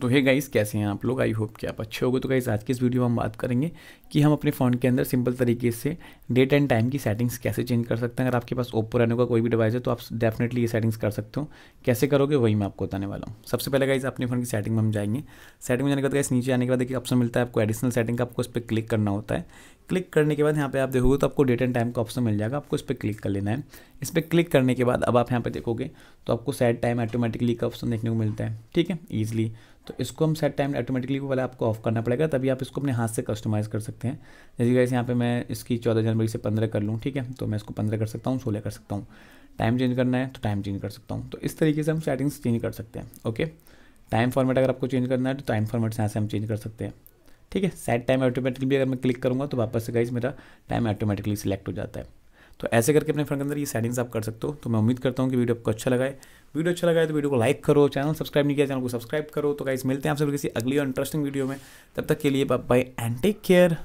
तो hey guys कैसे हैं आप लोग आई होप कि आप अच्छे होगे तो गाइस आज की इस वीडियो में हम बात करेंगे कि हम अपने फ़ोन के अंदर सिंपल तरीके से डेट एंड टाइम की सेटिंग्स कैसे चेंज कर सकते हैं अगर आपके पास ओप्पो रहने का कोई भी डिवाइस है तो आप डेफिनेटली ये सेटिंग्स कर सकते हो कैसे करोगे वही मैं आपको बताने वाला हूँ सबसे पहले गाइज अपने फ़ोन की सेटिंग में हम जाएंगे सेटिंग में जाने के बाद गाइस नीचे आने के बाद एक ऑप्शन मिलता है आपको एडिशनल सेटिंग का आपको उस पर क्लिक करना होता है क्लिक करने के बाद यहाँ पे आप देखोगे तो आपको डेट एंड टाइम का ऑप्शन मिल जाएगा आपको इस पर क्लिक कर लेना है इस पर क्लिक करने के बाद अब आप यहाँ पे देखोगे तो आपको सेट टाइम ऑटोमेटिकली का ऑप्शन देखने को मिलता है ठीक है ईजिली तो इसको हम सेट टाइम ऑटोमेटिकली को पहले आपको ऑफ करना पड़ेगा तभी आप इसको अपने हाथ से कस्टमाइज़ कर सकते हैं जैसे कैसे यहाँ पर मैं इसकी चौदह जनवरी से पंद्रह कर लूँ ठीक है तो मैं इसको पंद्रह कर सकता हूँ सोलह कर सकता हूँ टाइम चेंज करना है तो टाइम चेंज कर सकता हूँ तो इस तरीके से हम सेटिंग्स चेंज कर सकते हैं ओके टाइम फॉर्मेट अगर आपको चेंज करना है तो टाइम फॉर्मेट से यहाँ से हम चेंज कर सकते हैं ठीक है सेट टाइम ऑटोमेटिकली अगर मैं क्लिक करूँगा तो वापस से गाइज मेरा टाइम ऑटोमेटिकली सिलेक्ट हो जाता है तो ऐसे करके अपने फ्रेंड के अंदर ये सेटिंग्स आप कर सकते हो तो मैं उम्मीद करता हूँ कि वीडियो आपको अच्छा लगाए वीडियो अच्छा लगाए तो वीडियो को लाइक करो चैनल सब्सक्राइब नहीं किया चैनल को सब्सक्राइब करो तो गाइज मिलते हैं आप सब किसी अगली और इंटरेस्टिंग वीडियो में तब तक के लिए बाय एंड टेक केयर